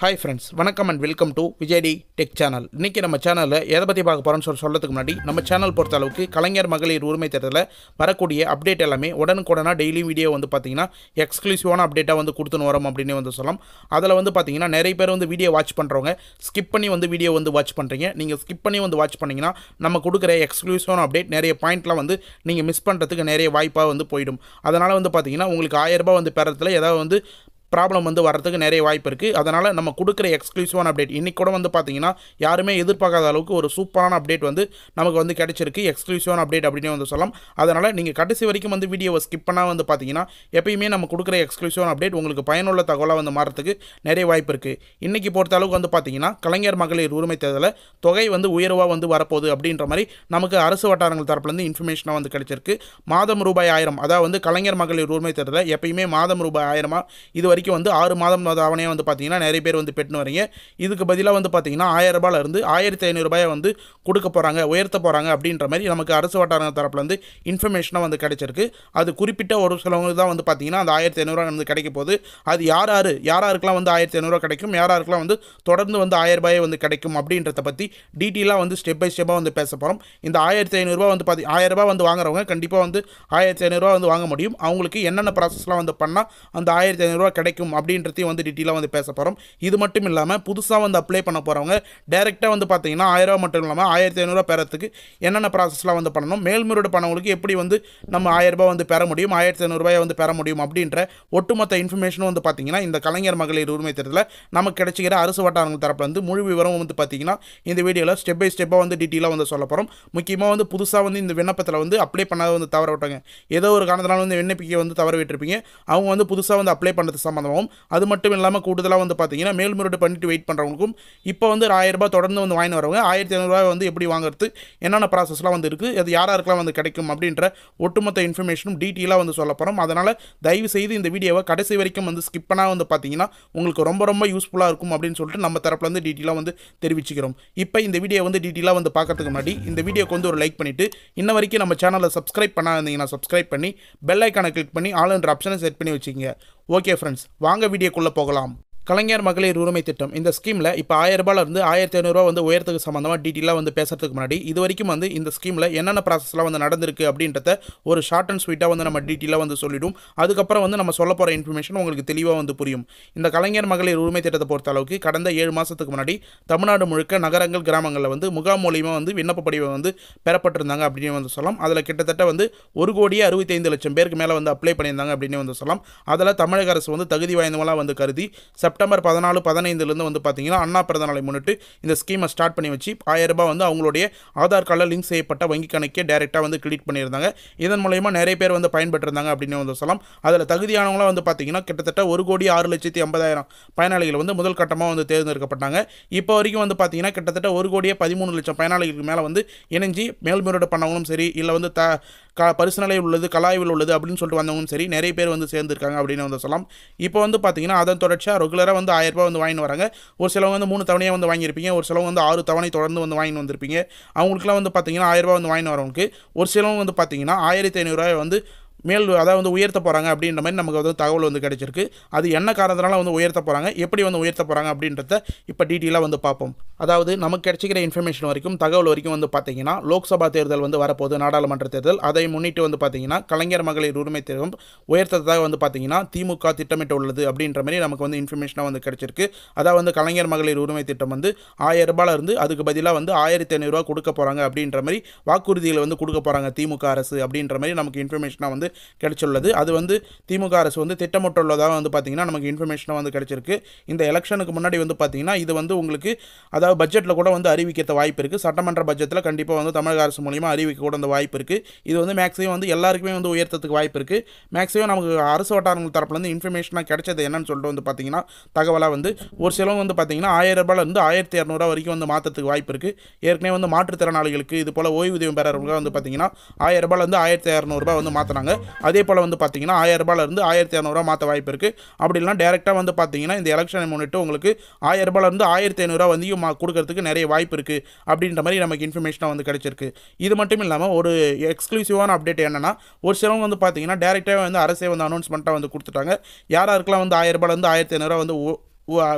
hi friends வணக்கம் and welcome to விஜய்டி tech channel இன்றைக்கி நம்ம சேனலில் எதை பற்றி பார்க்க போகிறோம்னு சொல்லி சொல்கிறதுக்கு முன்னாடி நம்ம சேனல் பொறுத்த அளவுக்கு கலைஞர் மகளிர் உரிமை தேர்தலில் வரக்கூடிய அப்டேட் எல்லாமே உடனுக்குடனா டெய்லி வீடியோ வந்து பார்த்திங்கன்னா எக்ஸ்க்ளூசிவான அப்டேட்டாக வந்து கொடுத்துன்னு வரோம் அப்படின்னு வந்து சொல்லலாம் அதில் வந்து பார்த்தீங்கன்னா நிறைய பேர் வந்து வீடியோ வாட்ச் பண்ணுறவங்க ஸ்கிப் பண்ணி வந்து வீடியோ வந்து வாட்ச் பண்ணுறீங்க நீங்கள் ஸ்கிப் பண்ணி வந்து வாட்ச் பண்ணிங்கன்னா நம்ம கொடுக்குற எக்ஸ்க்ளூசிவான அப்டேட் நிறைய பாயிண்ட்லாம் வந்து நீங்கள் மிஸ் பண்ணுறதுக்கு நிறைய வாய்ப்பாக வந்து போயிடும் அதனால் வந்து பார்த்தீங்கன்னா உங்களுக்கு ஆயிரரூபா வந்து பெறத்தில் ஏதாவது வந்து ப்ராப்ளம் வந்து வர்றதுக்கு நிறைய வாய்ப்பு இருக்குது அதனால் நம்ம கொடுக்குற எக்ஸ்க்ளூசிவான அப்டேட் இன்றைக்கி கூட வந்து பார்த்தீங்கன்னா யாருமே எதிர்பார்க்காத அளவுக்கு ஒரு சூப்பரான அப்டேட் வந்து நமக்கு வந்து கிடச்சிருக்கு எக்ஸ்க்ளூசிவான அப்டேட் அப்படின்னு வந்து சொல்லலாம் அதனால் நீங்கள் கடைசி வரைக்கும் வந்து வீடியோவை ஸ்கிப் பண்ணால் வந்து பார்த்தீங்கன்னா எப்பயுமே நம்ம கொடுக்குற எக்ஸ்க்ளூசிவான அப்டேட் உங்களுக்கு பயனுள்ள தகவலாக வந்து மாறத்துக்கு நிறைய வாய்ப்பு இருக்குது இன்றைக்கி பொறுத்த அளவுக்கு வந்து பார்த்தீங்கன்னா கலைஞர் மகளிர் உரிமை தேர்தலில் தொகை வந்து உயர்வாக வந்து வரப்போகுது அப்படின்ற மாதிரி நமக்கு அரசு வட்டாரங்கள் தரப்புலேருந்து இன்ஃபர்மேஷனாக வந்து கிடச்சிருக்கு மாதம் ரூபாய் ஆயிரம் அதாவது வந்து கலைஞர் மகளிர் உரிமை தேர்தலில் எப்பயுமே மாதம் ரூபாய் ஆயிரமாக இது வரைக்கும் வரைக்கும் வந்து ஆறு மாதம் தவணையாக வந்து பார்த்தீங்கன்னா நிறைய பேர் வந்து பெட்டுன்னு வரீங்க இதுக்கு பதிலாக வந்து பார்த்தீங்கன்னா ஆயிரம் ரூபாயிலிருந்து ஆயிரத்தி ஐநூறுரூபாயை வந்து கொடுக்க போகிறாங்க உயர்த்த போகிறாங்க அப்படின்ற மாதிரி நமக்கு அரசு வட்டார தரப்புலேருந்து இன்ஃபர்மேஷனாக வந்து கிடைச்சிருக்கு அது குறிப்பிட்ட ஒரு சிலவங்க தான் வந்து பார்த்தீங்கன்னா அந்த ஆயிரத்தி ஐநூறுரூவா வந்து கிடைக்க போது அது யார் யார் யாராருக்கெல்லாம் வந்து ஆயிரத்தி ஐநூறுரூவா கிடைக்கும் யாராருக்கெல்லாம் வந்து தொடர்ந்து வந்து ஆயிரம் ரூபாயை வந்து கிடைக்கும் அப்படின்றத பற்றி டீட்டெயிலாக வந்து ஸ்டெப் பை ஸ்டெப்பாக வந்து பேச போகிறோம் இந்த ஆயிரத்தி ஐநூறுரூவா வந்து பார்த்தி ரூபாய் வந்து வாங்குறவங்க கண்டிப்பாக வந்து ஆயிரத்தி ஐநூறுரூவா வந்து வாங்க முடியும் அவங்களுக்கு என்னென்ன ப்ராசஸ்லாம் வந்து பண்ணால் அந்த ஆயிரத்தி ஐநூறுரூவா கிடைக்கும் கிடைக்கும் அப்படின்றதையும் வந்து டீட்டெயிலாக வந்து பேச போகிறோம் இது மட்டும் இல்லாமல் புதுசாக வந்து அப்ளை பண்ண போகிறவங்க டேரெக்டாக வந்து பார்த்தீங்கன்னா ஆயிரரூவா மட்டும் இல்லாமல் ஆயிரத்தி ஐநூறுரூவா பெறத்துக்கு என்னென்ன ப்ராசஸ்லாம் வந்து பண்ணணும் மேல்முறையீடு பண்ணவங்களுக்கு எப்படி வந்து நம்ம ஆயிரரூபா வந்து பெற முடியும் ஆயிரத்தி ஐநூறுரூவாயை வந்து பெற முடியும் அப்படின்ற ஒட்டுமொத்த இன்ஃபர்மேஷனும் வந்து பார்த்தீங்கன்னா இந்த கலைஞர் மகளிர் உரிமை தேர்தலில் நமக்கு கிடைச்சிக்கிற அரசு வட்டாரங்கள் தரப்பில் வந்து முழு விவரம் வந்து பார்த்தீங்கன்னா இந்த வீடியோவில் ஸ்டெப் பை ஸ்டெப்பாக வந்து டீட்டெயிலாக வந்து சொல்ல போகிறோம் முக்கியமாக வந்து புதுசாக வந்து இந்த விண்ணப்பத்தில் வந்து அப்ளை பண்ணாத வந்து தவற விட்டாங்க ஏதோ ஒரு காரணத்தினால வந்து விண்ணப்பிக்க வந்து தவற விட்டுருப்பீங்க அவங்க வந்து புதுசாக வந்து அப்ளை பண்ணுறது சம்மந்தமாகவும் அது மட்டும் இல்லாமல் கூடுதலாக வந்து பார்த்தீங்கன்னா மேல்முறை பண்ணிட்டு வெயிட் பண்ணுறவங்களுக்கும் இப்போ வந்து ஆயிரரூபா தொடர்ந்து வந்து வாங்கி வரவங்க ஆயிரத்தி ஐநூறுரூவா வந்து எப்படி வாங்குறது என்னென்ன ப்ராசஸ்லாம் வந்து இருக்குது அது யாராருக்கெல்லாம் வந்து கிடைக்கும் அப்படின்ற ஒட்டுமொத்த இன்ஃபர்மேஷனும் டீட்டெயிலாக வந்து சொல்ல போகிறோம் அதனால் தயவு செய்து இந்த வீடியோவை கடைசி வரைக்கும் வந்து ஸ்கிப் பண்ணால் வந்து பார்த்தீங்கன்னா உங்களுக்கு ரொம்ப ரொம்ப யூஸ்ஃபுல்லாக இருக்கும் அப்படின்னு சொல்லிட்டு நம்ம தரப்பில் வந்து டீட்டெயிலாக வந்து தெரிவிச்சுக்கிறோம் இப்போ இந்த வீடியோ வந்து டீட்டெயிலாக வந்து பார்க்கறதுக்கு முன்னாடி இந்த வீடியோக்கு வந்து ஒரு லைக் பண்ணிவிட்டு இன்ன வரைக்கும் நம்ம சேனலை சப்ஸ்கிரைப் பண்ணாதீங்கன்னா சப்ஸ்கிரைப் பண்ணி பெல் ஐக்கானை கிளிக் பண்ணி ஆல் என்ற ஆப்ஷனை செட் பண்ணி வச்சுக்கோங்க ஓகே ஃப்ரெண்ட்ஸ் வாங்க வீடியோக்குள்ளே போகலாம் கலைஞர் மகளிர் உரிமை திட்டம் இந்த ஸ்கீமில் இப்போ ஆயிரம் இருந்து ஆயிரத்தி ஐநூறுரூவா வந்து உயரத்துக்கு சம்மந்தமாக டீட்டெயிலாக வந்து பேசுறதுக்கு முன்னாடி இது வரைக்கும் வந்து இந்த ஸ்கீமில் என்னென்ன ப்ராசஸ்லாம் வந்து நடந்திருக்கு அப்படின்றத ஒரு ஷார்ட் அண்ட் ஸ்வீட்டாக வந்து நம்ம டீட்டெயிலாக வந்து சொல்லிவிடும் அதுக்கப்புறம் வந்து நம்ம சொல்ல போகிற இன்ஃபர்மேஷன் உங்களுக்கு தெளிவாக வந்து புரியும் இந்த கலைஞர் மகளிர் உரிமை திட்டத்தை பொறுத்த அளவுக்கு கடந்த ஏழு மாதத்துக்கு முன்னாடி தமிழ்நாடு முழுக்க நகரங்கள் கிராமங்களில் வந்து முகாம் மூலியமாக வந்து விண்ணப்ப படிவை வந்து பெறப்பட்டிருந்தாங்க அப்படின்னு வந்து சொல்லலாம் அதில் கிட்டத்தட்ட வந்து ஒரு கோடியே அறுபத்தைந்து லட்சம் பேருக்கு மேலே வந்து அப்ளை பண்ணியிருந்தாங்க அப்படின்னு வந்து சொல்லலாம் அதில் தமிழக அரசு வந்து தகுதி வாய்ந்தவங்களாக வந்து கருதி செப்டம்பர் செப்டம்பர் பதினாலு பதினைந்துலேருந்து வந்து பார்த்தீங்கன்னா அண்ணா பிறந்த நாளை முன்னிட்டு இந்த ஸ்கீமை ஸ்டார்ட் பண்ணி வச்சு ஆயிரம் ரூபாய் வந்து அவங்களுடைய ஆதார் கார்டில் லிங்க் செய்யப்பட்ட வங்கி கணக்கே டேரெக்டாக வந்து கிரெடிட் பண்ணியிருந்தாங்க இதன் மூலயமா நிறைய பேர் வந்து பயன்பெற்றிருந்தாங்க அப்படின்னு வந்து சொல்லலாம் அதில் தகுதியானவங்களாம் வந்து பார்த்தீங்கன்னா கிட்டத்தட்ட ஒரு கோடி ஆறு லட்சத்தி ஐம்பதாயிரம் பயனாளிகள் வந்து முதல் கட்டமாக வந்து தேர்ந்தெடுக்கப்பட்டாங்க இப்போ வரைக்கும் வந்து பார்த்தீங்கன்னா கிட்டத்தட்ட ஒரு கோடியே பதிமூணு லட்சம் பயனாளிகளுக்கு மேலே வந்து இணைஞ்சு மேல்முறையீடு பண்ணவங்களும் சரி இல்லை வந்து த க பரிசுநிலையில் உள்ளது கலாய்வில் உள்ளது அப்படின்னு சொல்லிட்டு வந்தவங்களும் சரி நிறைய பேர் வந்து சேர்ந்துருக்காங்க அப்படின்னு வந்து சொல்லலாம் இப்போ வந்து பார்த்தீங்கன்னா அதன் தொடர்ச்சியாக ரெகுலராக வந்து ஆயிரரூபா வந்து வாங்கிட்டு வராங்க ஒரு சிலவங்க வந்து மூணு தவணையாக வந்து வாங்கியிருப்பீங்க ஒரு சிலவங்க வந்து ஆறு தவணை தொடர்ந்து வந்து வாங்கின்னு வந்திருப்பீங்க அவங்களுக்குலாம் வந்து பார்த்தீங்கன்னா ஆயிரரூபா வந்து வாங்கிட்டு வரவங்களுக்கு ஒரு சிலவங்க வந்து பார்த்தீங்கன்னா ஆயிரத்தி ஐநூறுரூவா வந்து மேல் அதாவது வந்து உயர்த்த போகிறாங்க அப்படின்ற மாதிரி நமக்கு வந்து தகவல் வந்து கிடைச்சிருக்கு அது என்ன காரணத்தினால வந்து உயர்த்த போகிறாங்க எப்படி வந்து உயர்த்த போகிறாங்க அப்படின்றத இப்போ டீட்டெயிலாக வந்து பார்ப்போம் அதாவது நமக்கு கிடைச்சிக்கிற இன்ஃபர்மேஷன் வரைக்கும் தகவல் வரைக்கும் வந்து பார்த்தீங்கன்னா லோக்சபா தேர்தல் வந்து வரப்போகுது நாடாளுமன்ற தேர்தல் அதை முன்னிட்டு வந்து பார்த்தீங்கன்னா கலைஞர் மகளிர் உரிமை தேர்வும் உயர்த்ததாக வந்து பார்த்தீங்கன்னா திமுக திட்டமிட்டு உள்ளது அப்படின்ற மாதிரி நமக்கு வந்து இன்ஃபர்மேஷனாக வந்து கிடைச்சிருக்கு அதாவது வந்து கலைஞர் மகளிர் உரிமை திட்டம் வந்து ஆயிரம் இருந்து அதுக்கு பதிலாக வந்து ஆயிரத்தி ஐநூறுரூவா கொடுக்க போகிறாங்க அப்படின்ற மாதிரி வாக்குறுதியில் வந்து கொடுக்க போகிறாங்க திமுக அரசு அப்படின்ற மாதிரி நமக்கு இன்ஃபர்மேஷனாக வந்து கிடைச்சுள்ளது அது வந்து திமுக அரசு வந்து திட்டமிட்டுள்ளதாக வந்து பார்த்திங்கன்னா நமக்கு இன்ஃபர்மேஷனாக வந்து கிடைச்சிருக்கு இந்த எலெக்ஷனுக்கு முன்னாடி வந்து பார்த்திங்கன்னா இது வந்து உங்களுக்கு அதாவது பட்ஜெட்டில் கூட வந்து அறிவிக்க வாய்ப்பு இருக்குது சட்டமன்ற பட்ஜெட்டில் கண்டிப்பாக வந்து தமிழக அரசு மூலியமாக அறிவிக்க கூட அந்த வாய்ப்பு இருக்குது இது வந்து மேக்ஸிமம் வந்து எல்லாருக்குமே வந்து உயர்த்தத்துக்கு வாய்ப்பு இருக்குது மேக்ஸிமம் நமக்கு அரசு வட்டாரங்கள் தரப்புலேருந்து இன்ஃபர்மேஷனாக கிடைச்சது என்னன்னு சொல்லிட்டு வந்து பார்த்திங்கன்னா தகவலாக வந்து ஒரு சிலவங்க வந்து பார்த்திங்கன்னா ஆயிரம் ரூபாயிலேருந்து ஆயிரத்தி இரநூறுவா வரைக்கும் வந்து மாற்றத்துக்கு வாய்ப்பு இருக்குது ஏற்கனவே வந்து மாற்றுத்திறனாளிகளுக்கு இது போல் ஓய்வூதியம் பெறவங்க வந்து பார்த்திங்கன்னா ஆயிரம் ரூபாயிலேருந்து ஆயிரத்தி இரநூறுபா வந்து மாற்றினாங்க அதே போல் வந்து பார்த்தீங்கன்னா ஆயிரரூபாலேருந்து ஆயிரத்தி இரநூறுவா மாற்ற வாய்ப்பு இருக்குது அப்படி இல்லைனா டேரெக்டாக வந்து பார்த்தீங்கன்னா இந்த எலெக்ஷனை முன்னிட்டு உங்களுக்கு ஆயிரரூபாலேருந்து ஆயிரத்தி ஐநூறுரூவா வந்து கொடுக்கறதுக்கு நிறைய வாய்ப்பு இருக்குது அப்படின்ற மாதிரி நமக்கு இன்ஃபர்மேஷனாக வந்து கிடச்சிருக்கு இது மட்டும் இல்லாமல் ஒரு எக்ஸ்க்ளூசிவான அப்டேட் என்னென்னா ஒரு சிலவங்க வந்து பார்த்தீங்கன்னா டேரெக்டாக வந்து அரசே வந்து அனௌன்ஸ்மெண்ட்டாக வந்து கொடுத்துட்டாங்க யாராருக்கெல்லாம் வந்து ஆயிரரூபாலேருந்து ஆயிரத்தி ஐநூறுரூவா வந்து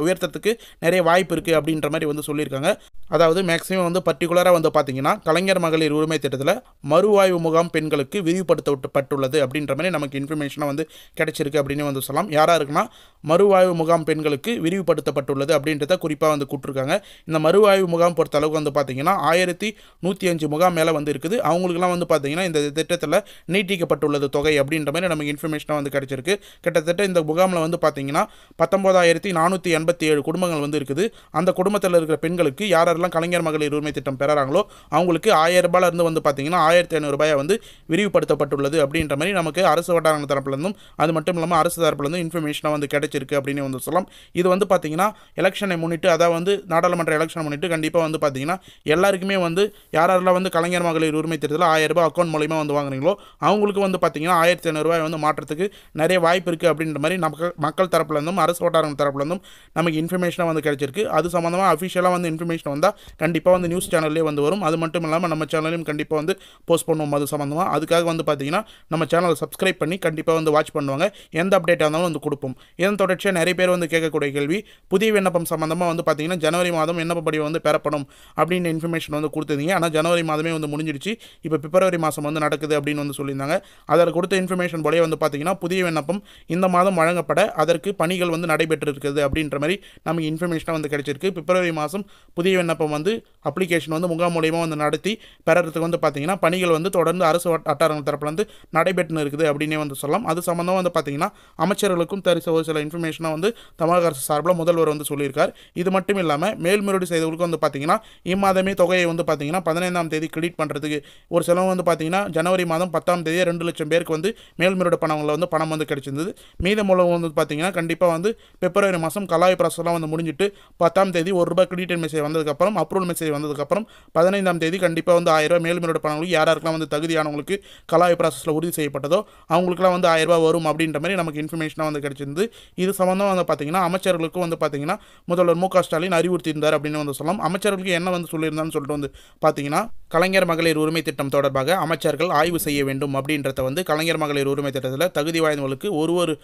உயர்த்தத்துக்கு நிறைய வாய்ப்பு இருக்குது அப்படின்ற மாதிரி வந்து சொல்லியிருக்காங்க அதாவது மேக்ஸிமம் வந்து பர்டிகுலராக வந்து பார்த்தீங்கன்னா கலைஞர் மகளிர் உரிமை திட்டத்தில் மறுவாய்வு முகாம் பெண்களுக்கு விரிவுபடுத்தப்பட்டுள்ளது அப்படின்ற மாதிரி நமக்கு இன்ஃபர்மேஷனாக வந்து கிடைச்சிருக்கு அப்படின்னு வந்து சொல்லலாம் யாராக இருக்குன்னா மறுவாய்வு முகாம் பெண்களுக்கு விரிவுபடுத்தப்பட்டுள்ளது அப்படின்றத குறிப்பாக வந்து கூப்பிட்ருக்காங்க இந்த மறுவாய்வு முகாம் பொறுத்த அளவுக்கு வந்து பார்த்தீங்கன்னா ஆயிரத்தி நூற்றி அஞ்சு முகாம் மேலே வந்து இருக்குது அவங்களுக்குலாம் வந்து பார்த்திங்கன்னா இந்த திட்டத்தில் நீட்டிக்கப்பட்டுள்ளது தொகை அப்படின்ற மாதிரி நமக்கு இன்ஃபர்மேஷனாக வந்து கிடைச்சிருக்கு கிட்டத்தட்ட இந்த முகாமில் வந்து பார்த்திங்கன்னா பத்தொம்போதாயிரத்தி நானூற்றி இரநூத்தி எண்பத்தி ஏழு குடும்பங்கள் வந்து இருக்குது அந்த குடும்பத்தில் இருக்கிற பெண்களுக்கு யாரெல்லாம் கலைஞர் மகளிர் உரிமை திட்டம் பெறாங்களோ அவங்களுக்கு ஆயிரம் ரூபாயிலிருந்து வந்து பார்த்தீங்கன்னா ஆயிரத்தி ஐநூறுரூபாயை வந்து விரிவுபடுத்தப்பட்டுள்ளது அப்படின்ற மாதிரி நமக்கு அரசு வட்டாரங்க தரப்புலேருந்தும் அது மட்டும் இல்லாமல் அரசு தரப்புலேருந்து இன்ஃபர்மேஷனாக வந்து கிடைச்சிருக்கு அப்படின்னு வந்து சொல்லலாம் இது வந்து பார்த்தீங்கன்னா எலெக்ஷனை முன்னிட்டு அதாவது வந்து நாடாளுமன்ற எலெக்ஷனை முன்னிட்டு கண்டிப்பாக வந்து பார்த்தீங்கன்னா எல்லாருக்குமே வந்து யாரெல்லாம் வந்து கலைஞர் மகளிர் உரிமை திட்டத்தில் ஆயிரம் ரூபாய் அக்கௌண்ட் மூலியமாக வந்து வாங்குறீங்களோ அவங்களுக்கு வந்து பார்த்தீங்கன்னா ஆயிரத்தி ஐநூறுரூவாய் வந்து மாற்றத்துக்கு நிறைய வாய்ப்பு இருக்குது அப்படின்ற மாதிரி நமக்கு மக்கள் தரப்புலேருந்தும் அரசு வட்டாரங்கள் தரப்புலேருந்தும் நமக்கு இன்ஃபர்மேஷனாக வந்து கிடச்சிருக்கு அது சம்மந்தமாக அஃபிஷியலாக வந்து இன்ஃபர்மேஷன் வந்தால் கண்டிப்பாக வந்து நியூஸ் சேனல்லே வந்து வரும் அது மட்டும் இல்லாமல் நம்ம சேனலையும் கண்டிப்பாக வந்து போஸ்ட் பண்ணுவோம் அது சம்மந்தமாக அதுக்காக வந்து பார்த்தீங்கன்னா நம்ம சேனலை சப்ஸ்கிரைப் பண்ணி கண்டிப்பாக வந்து வாட்ச் பண்ணுவாங்க எந்த அப்டேட்டாக இருந்தாலும் வந்து கொடுப்போம் இதன் தொடர்ச்சியாக நிறைய பேர் வந்து கேட்கக்கூடிய கேள்வி புதிய விண்ணப்பம் சம்மந்தமாக வந்து பார்த்தீங்கன்னா ஜனவரி மாதம் விண்ணப்ப வந்து பெறப்படும் அப்படின்னு இன்ஃபர்மேஷன் வந்து கொடுத்துருந்தீங்க ஆனால் ஜனவரி மாதமே வந்து முடிஞ்சிடுச்சு இப்போ பிப்ரவரி மாதம் வந்து நடக்குது அப்படின்னு வந்து சொல்லியிருந்தாங்க அதில் கொடுத்த இன்ஃபர்மேஷன் போலே வந்து பார்த்தீங்கன்னா புதிய விண்ணப்பம் இந்த மாதம் வழங்கப்பட அதற்கு பணிகள் வந்து நடைபெற்று இருக்குது அப்படி அப்படின்ற மாதிரி நமக்கு இன்ஃபர்மேஷனாக வந்து கிடச்சிருக்கு பிப்ரவரி மாதம் புதிய விண்ணப்பம் வந்து அப்ளிகேஷன் வந்து முகாம் மூலியமாக வந்து நடத்தி பெறறதுக்கு வந்து பார்த்திங்கன்னா பணிகள் வந்து தொடர்ந்து அரசு வட்டாரங்கள் தரப்பில் வந்து நடைபெற்று இருக்குது அப்படின்னே வந்து சொல்லலாம் அது சம்மந்தமாக வந்து பார்த்திங்கன்னா அமைச்சர்களுக்கும் தரிச ஒரு சில இன்ஃபர்மேஷனாக வந்து தமிழக அரசு சார்பில் முதல்வர் வந்து சொல்லியிருக்கார் இது மட்டும் இல்லாமல் மேல்முறையீடு செய்தவர்களுக்கு வந்து பார்த்திங்கன்னா இம்மாதமே தொகையை வந்து பார்த்திங்கன்னா பதினைந்தாம் தேதி கிரெடிட் பண்ணுறதுக்கு ஒரு செலவு வந்து பார்த்திங்கன்னா ஜனவரி மாதம் பத்தாம் தேதி ரெண்டு லட்சம் பேருக்கு வந்து மேல்முறையீடு பணங்களை வந்து பணம் வந்து கிடைச்சிருந்தது மீதம் வந்து பார்த்திங்கன்னா கண்டிப்பாக வந்து பிப்ரவரி மாதம் கலாய் ப்ராசஸ்லாம் வந்து முடிஞ்சிட்டு பத்தாம் தேதி ஒரு ரூபாய் கிரெடிட் மெசேஜ் வந்ததுக்கப்புறம் அப்ரூவல் மெசேஜ் வந்ததுக்கப்புறம் பதினைந்தாம் தேதி கண்டிப்பாக வந்து ஆயிரரூபா மேல்முறையீடு பணங்களுக்கு யாராருக்கெல்லாம் வந்து தகுதியானவங்களுக்கு கலாய் ப்ராசஸில் உறுதி செய்யப்பட்டதோ அவங்களுக்குலாம் வந்து ஆயிரரூபா வரும் அப்படின்ற மாதிரி நமக்கு இன்ஃபர்மேஷனாக வந்து கிடச்சிருந்து இது சம்மந்தம் வந்து பார்த்தீங்கன்னா அமைச்சர்களுக்கும் வந்து பார்த்தீங்கன்னா முதல்வர் மு க ஸ்டாலின் அறிவுறுத்தியிருந்தார் அப்படின்னு வந்து சொல்லலாம் அமைச்சர்களுக்கு என்ன வந்து சொல்லியிருந்தான்னு சொல்லிட்டு வந்து பார்த்தீங்கன்னா கலைஞர் மகளிர் உரிமை திட்டம் தொடர்பாக அமைச்சர்கள் ஆய்வு செய்ய வேண்டும் அப்படின்றத வந்து கலைஞர் மகளிர் உரிமை திட்டத்தில் தகுதி வாய்ந்தவங்களுக்கு ஒரு ஒரு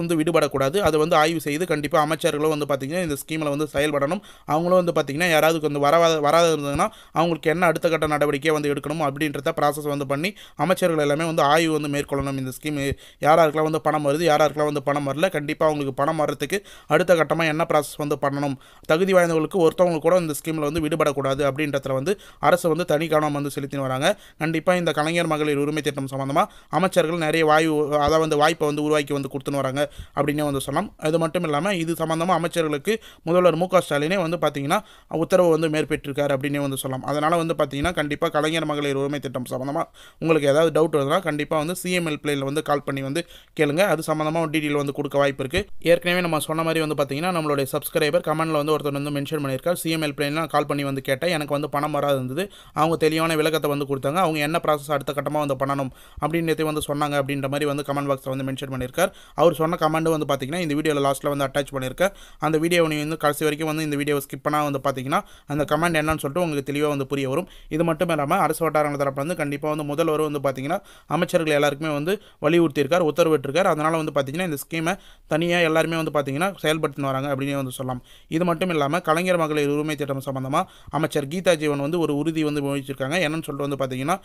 வந்து விடுபடக்கூடாது அதை வந்து ஆய்வு செய்து கண்டிப்பாக அமைச்சர் அமைச்சர்களும் வந்து பார்த்திங்கன்னா இந்த ஸ்கீமில் வந்து செயல்படணும் அவங்களும் வந்து பார்த்திங்கன்னா யாராவது வந்து வராத வராத இருந்ததுன்னா அவங்களுக்கு என்ன அடுத்த கட்ட நடவடிக்கை வந்து எடுக்கணும் அப்படின்றத ப்ராசஸ் வந்து பண்ணி அமைச்சர்கள் எல்லாமே வந்து ஆய்வு வந்து மேற்கொள்ளணும் இந்த ஸ்கீம் யாராருக்கெல்லாம் வந்து பணம் வருது யாராருக்கெல்லாம் வந்து பணம் வரல கண்டிப்பாக அவங்களுக்கு பணம் வர்றதுக்கு அடுத்த கட்டமாக என்ன ப்ராசஸ் வந்து பண்ணணும் தகுதி வாய்ந்தவங்களுக்கு ஒருத்தவங்களுக்கு கூட இந்த ஸ்கீமில் வந்து விடுபடக்கூடாது அப்படின்றத வந்து அரசு வந்து தனி கவனம் வந்து செலுத்தின்னு வராங்க கண்டிப்பாக இந்த கலைஞர் மகளிர் உரிமை திட்டம் சம்மந்தமாக அமைச்சர்கள் நிறைய வாய்வு அதாவது வந்து வாய்ப்பை வந்து உருவாக்கி வந்து கொடுத்துன்னு வராங்க அப்படின்னே வந்து சொல்லலாம் அது மட்டும் இல்லாமல் இது சம்மந்தம் சம்பந்தமாக அமைச்சர்களுக்கு முதல்வர் மு க ஸ்டாலினே வந்து பார்த்திங்கன்னா உத்தரவு வந்து மேற்பிட்டிருக்காரு அப்படின்னே வந்து சொல்லலாம் அதனால் வந்து பார்த்திங்கன்னா கண்டிப்பாக கலைஞர் மகளிர் உரிமை திட்டம் சம்மந்தமாக உங்களுக்கு ஏதாவது டவுட் வந்தால் கண்டிப்பாக வந்து சிஎம்எல் பிளேயில் வந்து கால் பண்ணி வந்து கேளுங்க அது சம்மந்தமாக டீட்டெயில் வந்து கொடுக்க வாய்ப்பு இருக்குது ஏற்கனவே நம்ம சொன்ன மாதிரி வந்து பார்த்திங்கன்னா நம்மளுடைய சப்ஸ்கிரைபர் கமெண்ட்டில் வந்து ஒருத்தர் வந்து மென்ஷன் பண்ணியிருக்கார் சிஎம்எல் ஹெல்ப்லைன்லாம் கால் பண்ணி வந்து கேட்டேன் எனக்கு வந்து பணம் வராது இருந்தது அவங்க தெளிவான விளக்கத்தை வந்து கொடுத்தாங்க அவங்க என்ன ப்ராசஸ் அடுத்த கட்டமாக வந்து பண்ணணும் அப்படின்றதே வந்து சொன்னாங்க அப்படின்ற மாதிரி வந்து கமெண்ட் பாக்ஸில் வந்து மென்ஷன் பண்ணியிருக்கார் அவர் சொன்ன கமெண்ட் வந்து பார்த்திங்கன்னா இந்த வீடியோவில் லாஸ்ட்டில் வந்து அட்டாச் பண்ணியிருக்கேன் கொடுத்துருக்கேன் அந்த வீடியோவை நீங்கள் வந்து கடைசி வரைக்கும் வந்து இந்த வீடியோவை ஸ்கிப் பண்ணால் வந்து பார்த்தீங்கன்னா அந்த கமெண்ட் என்னன்னு சொல்லிட்டு உங்களுக்கு தெளிவாக வந்து புரிய வரும் இது மட்டும் இல்லாமல் அரசு வட்டாரங்கள் தரப்பில் வந்து கண்டிப்பாக வந்து முதல்வர் வந்து பார்த்தீங்கன்னா அமைச்சர்கள் எல்லாருக்குமே வந்து வலியுறுத்தியிருக்கார் உத்தரவிட்டிருக்கார் அதனால் வந்து பார்த்தீங்கன்னா இந்த ஸ்கீமை தனியாக எல்லாருமே வந்து பார்த்தீங்கன்னா செயல்படுத்தின்னு வராங்க அப்படின்னு வந்து சொல்லலாம் இது மட்டும் இல்லாமல் கலைஞர் மகளிர் உரிமை திட்டம் சம்பந்தமாக அமைச்சர் கீதா ஜீவன் வந்து ஒரு உறுதி வந்து முயற்சிருக்காங்க என்னன்னு சொல்லிட்டு வந்து பார்த்தீங்கன்னா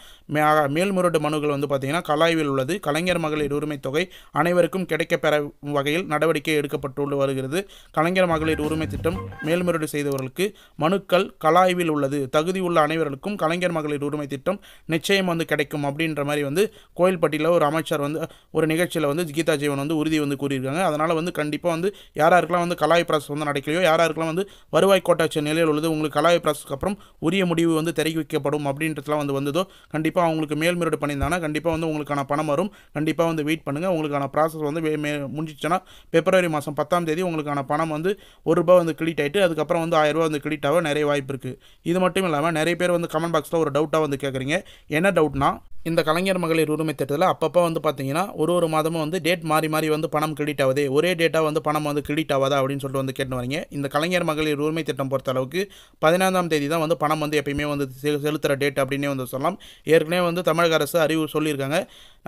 மேல்முறையீடு மனுக்கள் வந்து பார்த்தீங்கன்னா கலாய்வில் உள்ளது கலைஞர் மகளிர் உரிமை தொகை அனைவருக்கும் கிடைக்கப்பெற வகையில் நடவடிக்கை எடுக்கப்பட்டு வருகிறது கலைஞர் மகளிர் உரிமை திட்டம் மேல்முறையீடு செய்தவர்களுக்கு மனுக்கள் கலாய்வில் உள்ளது தகுதியுள்ள அனைவர்களுக்கும் கலைஞர் மகளிர் உரிமை திட்டம் நிச்சயம் வந்து கிடைக்கும் அப்படின்ற மாதிரி வந்து கோயில்பட்டியில் ஒரு அமைச்சர் வந்து ஒரு நிகழ்ச்சியில் வந்து கீதா ஜீவன் வந்து உறுதி வந்து கூறியிருக்காங்க அதனால் வந்து கண்டிப்பாக வந்து யாராருக்கெல்லாம் வந்து கலாய் பிரசஸ் வந்து நடக்கலையோ யாராருக்கெல்லாம் வந்து வருவாய் கோட்டாட்சி நிலையில் உள்ளது உங்களுக்கு கலாய் பிரஸ்க்கு அப்புறம் உரிய முடிவு வந்து தெரிவிக்கப்படும் அப்படின்றதுலாம் வந்து வந்ததோ கண்டிப்பாக அவங்களுக்கு மேல்முறையீடு பண்ணியிருந்தாங்கன்னா கண்டிப்பாக வந்து உங்களுக்கான பணம் வரும் கண்டிப்பாக வந்து வெயிட் பண்ணுங்கள் உங்களுக்கான ப்ராசஸ் வந்து முடிஞ்சிச்சுன்னா பிப்ரவரி மாதம் பத்தாம் தேதி உங்களுக்கு அதுக்கான பணம் வந்து ஒரு ரூபா வந்து கிரெடிட் ஆகிட்டு அதுக்கப்புறம் வந்து ஆயிரம் ரூபா வந்து கிரெடிட் ஆக நிறைய வாய்ப்பு இருக்குது இது மட்டும் இல்லாமல் நிறைய பேர் வந்து கமெண்ட் பாக்ஸில் ஒரு டவுட்டாக வந்து கேட்குறீங்க என்ன டவுட்னா இந்த கலைஞர் மகளிர் உரிமை திட்டத்தில் அப்பப்போ வந்து பார்த்தீங்கன்னா ஒரு ஒரு மாதமும் வந்து டேட் மாறி மாறி வந்து பணம் கிரெடிட் ஆகுதே ஒரே டேட்டாக வந்து பணம் வந்து கிரெடிட் ஆகாதா அப்படின்னு சொல்லிட்டு வந்து கேட்டு வரீங்க இந்த கலைஞர் மகளிர் உரிமை திட்டம் பொறுத்த அளவுக்கு பதினைந்தாம் தேதி தான் வந்து பணம் வந்து எப்பயுமே வந்து செலுத்துகிற டேட் அப்படின்னே வந்து சொல்லலாம் ஏற்கனவே வந்து தமிழக அரசு அறிவு சொல்லியிருக்காங்க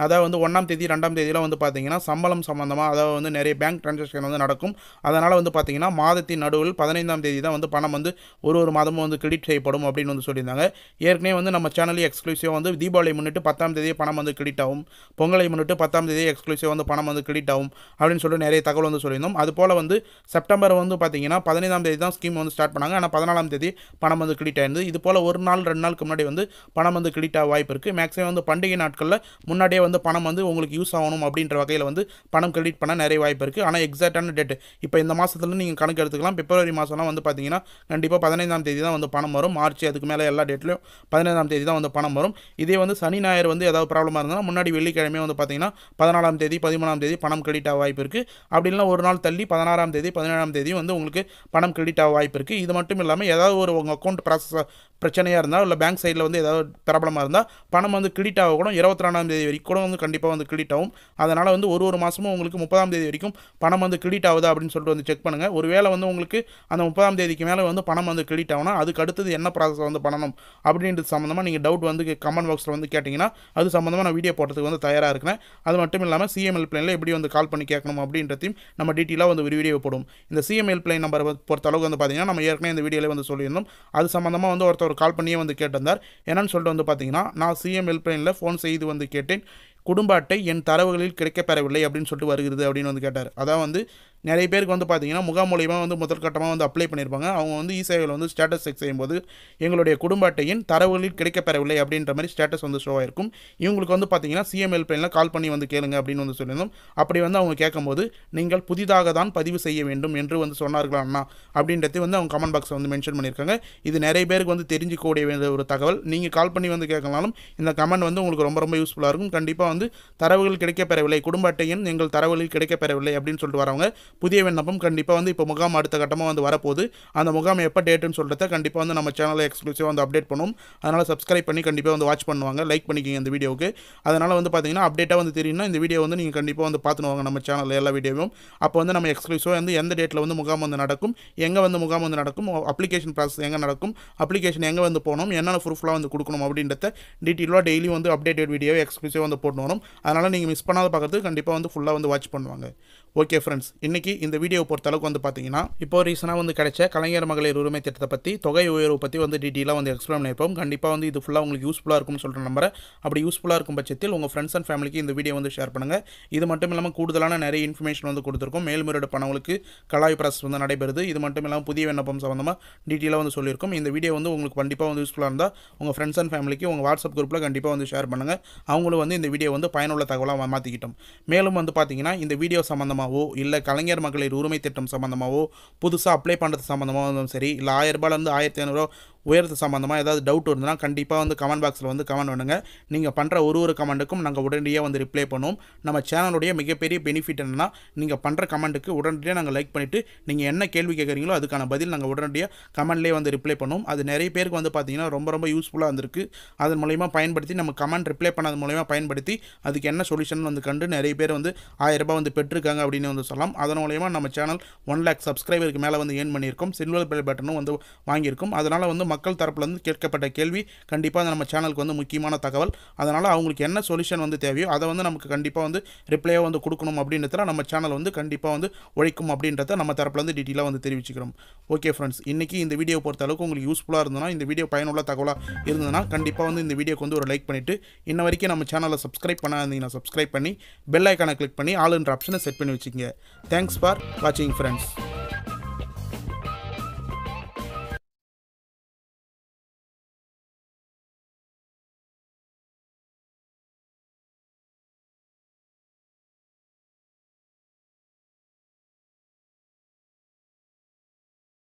அதாவது வந்து ஒன்றாம் தேதி ரெண்டாம் தேதியெலாம் வந்து பார்த்தீங்கன்னா சம்பளம் சம்மந்தமாக அதாவது வந்து நிறைய பேங்க் ட்ரான்சாக்ஷன் வந்து நடக்கும் அதை அதனால் வந்து பார்த்திங்கன்னா மாதத்தின் நடுவில் பதினைந்தாம் தேதி தான் வந்து பணம் வந்து ஒரு ஒரு மாதமும் வந்து கிரெடிட் செய்யப்படும் அப்படின்னு வந்து சொல்லியிருந்தாங்க ஏற்கனவே வந்து நம்ம சேனலில் எக்ஸ்க்ளூசிவாக வந்து தீபாவளி முன்னிட்டு பத்தாம் தேதியே பணம் வந்து கிரெடிட் ஆகும் பொங்கலை முன்னிட்டு பத்தாம் தேதியே எக்ஸ்க்ளூசிவாக வந்து பணம் வந்து கிரெடிட் ஆகும் அப்படின்னு சொல்லி நிறைய தகவல் வந்து சொல்லியிருந்தோம் அதுபோல் வந்து செப்டம்பர் வந்து பார்த்திங்கன்னா பதினைந்தாம் தேதி தான் ஸ்கீம் வந்து ஸ்டார்ட் பண்ணாங்க ஆனால் பதினாலாம் தேதி பணம் வந்து கிரெடிட் ஆயிருந்து இது போல் ஒரு நாள் ரெண்டு நாளுக்கு முன்னாடி வந்து பணம் வந்து கிரெடிட் ஆக வாய்ப்பு இருக்குது மேக்ஸிமம் வந்து பண்டிகை நாட்களில் முன்னாடியே வந்து பணம் வந்து உங்களுக்கு யூஸ் ஆகணும் அப்படின்ற வகையில் வந்து பணம் கிரெடிட் பண்ண நிறைய வாய்ப்பு இருக்குது ஆனால் எக்ஸாக்டான டேட் இப்போ இந்த மாதத்துல நீங்கள் கணக்கு எடுத்துக்கலாம் பிப்ரவரி மாதம்லாம் வந்து பார்த்தீங்கன்னா கண்டிப்பாக பதினைந்தாம் தேதி தான் வந்து பணம் வரும் மார்ச் அதுக்கு மேலே எல்லா டேட்லையும் பதினைந்தாம் தேதி தான் வந்து பணம் வரும் இதே வந்து சனி ஞாயிறு வந்து ஏதாவது ப்ராப்ளமாக இருந்தால் முன்னாடி வெள்ளிக்கிழமை வந்து பார்த்தீங்கன்னா பதினாலாம் தேதி பதிமூணாம் தேதி பணம் கிரெடிட் ஆக வாய்ப்பு இருக்குது அப்படின்னா ஒரு நாள் தள்ளி பதினாறாம் தேதி பதினேழாம் தேதி வந்து உங்களுக்கு பணம் கிரெடிட் ஆக வாய்ப்பு இருக்குது இது மட்டும் இல்லாமல் ஏதாவது ஒரு உங்கள் அக்கௌண்ட் ப்ராசஸ் பிரச்சனையாக இருந்தால் இல்லை பேங்க் சைடில் வந்து ஏதாவது ப்ராப்ளமாக இருந்தால் பணம் வந்து கிரெடிட் ஆக கூட இருபத்தி ரெண்டாம் தேதி வரைக்கும் கூட வந்து கண்டிப்பாக வந்து கிரெடிட் ஆகும் அதனால் வந்து ஒரு ஒரு மாதமும் உங்களுக்கு முப்பதாம் தேதி வரைக்கும் பணம் வந்து கிரெடிட் ஆகுதா அப்படின்னு சொல்லிட்டு வந்து செக் பண்ணுங்கள் ஒருவேளை வந்து உங்களுக்கு அந்த முப்பதாம் தேதிக்கு மேலே வந்து பணம் வந்து கிரெடிட் ஆகணும் அதுக்கு அடுத்தது என்ன ப்ராசஸ் வந்து பண்ணணும் அப்படின்றது சம்மந்தமாக நீங்கள் டவுட் வந்து கமெண்ட் பாக்ஸில் வந்து கேட்டிங்கன்னா அது சம்மந்தமாக நான் வீடியோ போடுறதுக்கு வந்து தயாராக இருக்கிறேன் அது மட்டும் இல்லாமல் சிஎம்எல் பிளைனில் எப்படி வந்து கால் பண்ணி கேட்கணும் அப்படின்றதையும் நம்ம டீட்டெயிலாக வந்து ஒரு வீடியோ போடும் இந்த சிஎம்எல் பிளைன் நம்பர் பொறுத்த அளவுக்கு வந்து பார்த்திங்கன்னா நம்ம ஏற்கனவே இந்த வீடியோவில் வந்து சொல்லியிருந்தோம் அது சம்மந்தமாக வந்து ஒருத்தர் கால் பண்ணியே வந்து கேட்டிருந்தார் என்னன்னு சொல்லிட்டு வந்து பார்த்தீங்கன்னா நான் சிஎம்எல் பிளைனில் ஃபோன் செய்து வந்து கேட்டேன் குடும்ப அட்டை என் தரவுகளில் கிடைக்கப்பெறவில்லை அப்படின்னு சொல்லிட்டு வருகிறது அப்படின்னு வந்து கேட்டார் அதான் வந்து நிறைய பேருக்கு வந்து பார்த்தீங்கன்னா முகாம் மூலியமாக வந்து முதல் கட்டமாக வந்து அப்ளை பண்ணியிருப்பாங்க அவங்க வந்து இ சேவையில் வந்து ஸ்டேட்டஸ் செக் செய்யும்போது எங்களுடைய குடும்ப அட்டையின் தரவுகளில் கிடைக்கப்பெறவில்லை அப்படின்ற மாதிரி ஸ்டேட்டஸ் வந்து ஷோ ஆயிருக்கும் இவங்களுக்கு வந்து பார்த்தீங்கன்னா சிஎம்எல் பிளைனில் கால் பண்ணி வந்து கேளுங்க அப்படின்னு வந்து சொல்லியிருந்தோம் அப்படி வந்து அவங்க கேட்கும்போது நீங்கள் புதிதாக தான் பதிவு செய்ய வேண்டும் என்று வந்து சொன்னார்களாண்ணா அப்படின்றதே வந்து அவங்க கமெண்ட் பாக்ஸில் வந்து மென்ஷன் பண்ணியிருக்காங்க இது நிறைய பேருக்கு வந்து தெரிஞ்சுக்கூடிய ஒரு தகவல் நீங்கள் கால் பண்ணி வந்து கேட்கலாலும் இந்த கமெண்ட் வந்து உங்களுக்கு ரொம்ப ரொம்ப யூஸ்ஃபுல்லாக இருக்கும் கண்டிப்பாக வந்து தரவுகள் கிடைக்கப்பெறவில்லை குடும்ப அட்டையும் எங்கள் தரவுகள் கிடைக்கப்பெறவில்லை அப்படின்னு சொல்லிட்டு வரவங்க புதிய விண்ணப்பம் கண்டிப்பாக வந்து இப்போ முகாம் அடுத்த கட்டமாக வந்து வரப்போகுது அந்த முகாம் எப்போ டேட்டுன்னு சொல்கிறத கண்டிப்பாக வந்து நம்ம சேனலில் எக்ஸ்க்ளூசிவாக வந்து அப்டேட் பண்ணுவோம் அதனால் சப்ஸ்கிரைப் பண்ணி கண்டிப்பாக வந்து வாட்ச் பண்ணுவாங்க லைக் பண்ணிக்கிங்க இந்த வீடியோவுக்கு அதனால் வந்து பார்த்தீங்கன்னா அப்டேட்டாக வந்து தெரியும்னா இந்த வீடியோ வந்து நீங்கள் கண்டிப்பாக வந்து பார்த்துனுவாங்க நம்ம சேனலில் எல்லா வீடியோவும் அப்போ வந்து நம்ம எக்ஸ்க்ளூசிவாக வந்து எந்த டேட்டில் வந்து முகாம் வந்து நடக்கும் எங்கே வந்து முகாம் வந்து நடக்கும் அப்ளிகேஷன் ப்ராசஸ் எங்கே நடக்கும் அப்ளிகேஷன் எங்கே வந்து போகணும் என்னென்ன ப்ரூஃப்லாம் வந்து கொடுக்கணும் அப்படின்றத டீட்டெயிலாக டெய்லி வந்து அப்டேட்டட் வீடியோ எக்ஸ்க்ளூசிவாக வந்து போடணும் வரும் அதனால் நீங்கள் மிஸ் பண்ணாத பார்க்குறதுக்கு கண்டிப்பாக வந்து ஃபுல்லாக வந்து வாட்ச் பண்ணுவாங்க ஓகே ஃப்ரெண்ட்ஸ் இன்றைக்கி இந்த வீடியோ பொறுத்தளவுக்கு வந்து பார்த்தீங்கன்னா இப்போ ரீசனாக வந்து கிடைச்ச கலைஞர் மகளிர் உரிமை திட்டத்தை பற்றி தொகை உயர்வு பற்றி வந்து டீட்டெயிலாக வந்து எக்ஸ்பிளைன் பண்ணிப்போம் கண்டிப்பாக வந்து இது ஃபுல்லாக உங்களுக்கு யூஸ்ஃபுல்லாக இருக்கும்னு சொல்கிற நம்பரை அப்படி யூஸ்ஃபுல்லாக இருக்கும் பட்சத்தில் உங்கள் ஃப்ரெண்ட்ஸ் அண்ட் ஃபேமிலிக்கு இந்த வீடியோ வந்து ஷேர் பண்ணுங்கள் இது மட்டும் இல்லாமல் கூடுதலான நிறைய இன்ஃபர்மேஷன் வந்து கொடுத்துருக்கோம் மேல்முறையீடு பண்ணவங்களுக்கு கலாய் ப்ராசஸ் வந்து நடைபெறுது இது மட்டும் இல்லாமல் புதிய விண்ணப்பம் சம்மந்தமாக டீட்டெயிலாக வந்து சொல்லியிருக்கோம் இந்த வீடியோ வந்து உங்களுக்கு கண்டிப்பாக வந்து யூஸ்ஃபுல்லாக இருந்தால் உங்கள் ஃப்ரெண்ட்ஸ் அண்ட் ஃபேமிலிக்கு உங்கள் வாட்ஸ்அப் குரூப்பில் கண்டிப்பாக வந்து ஷேர் பண்ணுங்கள் அவங்களும் வந்து இந்த வீடியோ வந்து பயனுள்ள தகவலாக மாற்றிக்கிட்டோம் மேலும் வந்து பார்த்தீங்கன்னா இந்த வீடியோ சம்மந்தமாக சம்மந்தமாகவோ இல்லை கலைஞர் மகளிர் உரிமை திட்டம் சம்மந்தமாகவோ புதுசாக அப்ளை பண்ணுறது சம்மந்தமாகவும் சரி இல்லை ஆயிரம் ரூபாயிலேருந்து ஆயிரத்தி ஐநூறுரூவா உயரத்து சம்மந்தமாக ஏதாவது டவுட் இருந்ததுன்னா கண்டிப்பாக வந்து கமெண்ட் பாக்ஸில் வந்து கமெண்ட் பண்ணுங்கள் நீங்கள் பண்ணுற ஒரு ஒரு கமெண்ட்டுக்கும் நாங்கள் உடனடியாக வந்து ரிப்ளை பண்ணுவோம் நம்ம சேனலுடைய மிகப்பெரிய பெனிஃபிட் என்னென்னா நீங்கள் பண்ணுற கமெண்ட்டுக்கு உடனடியாக நாங்கள் லைக் பண்ணிவிட்டு நீங்கள் என்ன கேள்வி கேட்குறீங்களோ அதுக்கான பதில் நாங்கள் உடனடியாக கமெண்ட்லேயே வந்து ரிப்ளை பண்ணுவோம் அது நிறைய பேருக்கு வந்து பார்த்திங்கன்னா ரொம்ப ரொம்ப யூஸ்ஃபுல்லாக இருந்திருக்கு அதன் மூலயமா பயன்படுத்தி நம்ம கமெண்ட் ரிப்ளை பண்ணது மூலயமா பயன்படுத்தி அதுக்கு என்ன சொல்யூஷன் வந்து கண்டு நிறைய பேர் வந்து ஆயிரம் ரூபாய் வந்து பெற்றிருக்காங்க அப்படின்னு வந்து சொல்லலாம் அதன் மூலயமா நம்ம சேனல் ஒன் லேக் சப்ஸ்கிரைபருக்கு மேலே வந்து ஏன் பண்ணியிருக்கோம் சில்வர் பெல் பட்டனும் வந்து வாங்கியிருக்கோம் அதனால் வந்து மக்கள் தரப்புலேருந்து கேட்கப்பட்ட கேள்வி கண்டிப்பாக அந்த நம்ம சேனலுக்கு வந்து முக்கியமான தகவல் அதனால் அவங்களுக்கு என்ன சொல்யூஷன் வந்து தேவையோ அதை வந்து நமக்கு கண்டிப்பாக வந்து ரிப்ளையாக வந்து கொடுக்கணும் அப்படின்றத நம்ம சேனல் வந்து கண்டிப்பாக வந்து உழைக்கும் அப்படின்றத நம்ம தரப்புலேருந்து டீட்டெயிலாக வந்து தெரிவிச்சுக்கிறோம் ஓகே ஃப்ரெண்ட்ஸ் இன்றைக்கி இந்த வீடியோ பொறுத்த அளவுக்கு உங்களுக்கு யூஸ்ஃபுல்லாக இருந்ததுன்னா இந்த வீடியோ பயனுள்ள தகவலாக இருந்ததுன்னா கண்டிப்பாக வந்து இந்த வீடியோக்கு வந்து ஒரு லைக் பண்ணிவிட்டு இன்ன வரைக்கும் நம்ம சேனலை சப்ஸ்கிரைப் பண்ணாதீங்கன்னா சப்ஸ்கிரைப் பண்ணி பெல் ஐக்கானை கிளிக் பண்ணி ஆளுன்ற ஆப்ஷனை செட் பண்ணி வச்சுக்கோங்க தேங்க்ஸ் ஃபார் வாட்சிங் ஃப்ரெண்ட்ஸ்